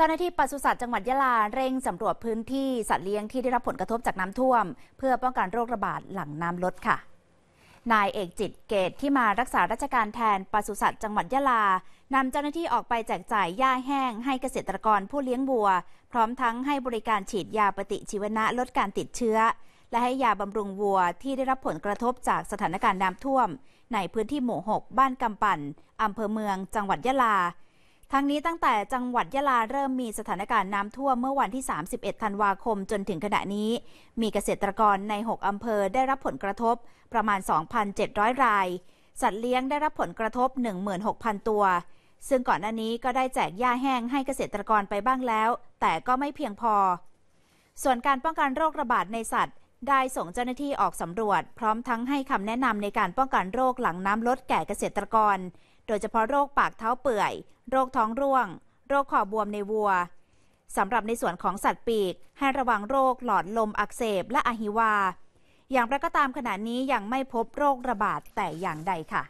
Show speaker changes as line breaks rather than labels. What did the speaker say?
จ้าหน้าที่ปศุสัตว์จังหวัดยะลาเร่งสำรวจพื้นที่สัตว์เลี้ยงที่ได้รับผลกระทบจากน้ำท่วม เพื่อป้องกันโรคระบาดหลังน้ำลดค่ะ นายเอกจิตเกตที่มารักษาราชการแทนปศุสัตว์จังหวัดยะลานำเจ้าหน้าที่ออกไปแจกจ่ายหญ้าแห้ง ให้เกษตรกรผู้เลี้ยงบัว พร้อมทั้งให้บริการฉีดยาปฏิชีวนะลดการติดเชื้อ และให้ยาบำรุงวัวที่ได้รับผลกระทบจากสถานการณ์น้ำท่วมในพื้นที่หมู่6บ้านกำปั่นอำเภอเมือง จังหวัดยะลาทั้งนี้ตั้งแต่จังหวัดยะลาเริ่มมีสถานการณ์น้ำท่วมเมื่อวันที่ 31 ธันวาคมจนถึงขณะนี้ มีเกษตรกรใน 6 อำเภอได้รับผลกระทบประมาณ 2,700 ราย สัตว์เลี้ยงได้รับผลกระทบ 16,000 ตัว ซึ่งก่อนหน้านี้ก็ได้แจกหญ้าแห้งให้เกษตรกรไปบ้างแล้ว แต่ก็ไม่เพียงพอ ส่วนการป้องกันโรคระบาดในสัตว์ได้ส่งเจ้าหน้าที่ออกสำรวจ พร้อมทั้งให้คำแนะนำในการป้องกันโรคหลังน้ำลดแก่เกษตรกร โดยเฉพาะโรคปากเท้าเปื่อย โรคท้องร่วง โรคขอบวมในวัวสำหรับในส่วนของสัตว์ปีก ให้ระวังโรคหลอดลมอักเสบ และอะฮิวา อย่างไรก็ตามขณะนี้ยังไม่พบโรคระบาดแต่อย่างใดค่ะ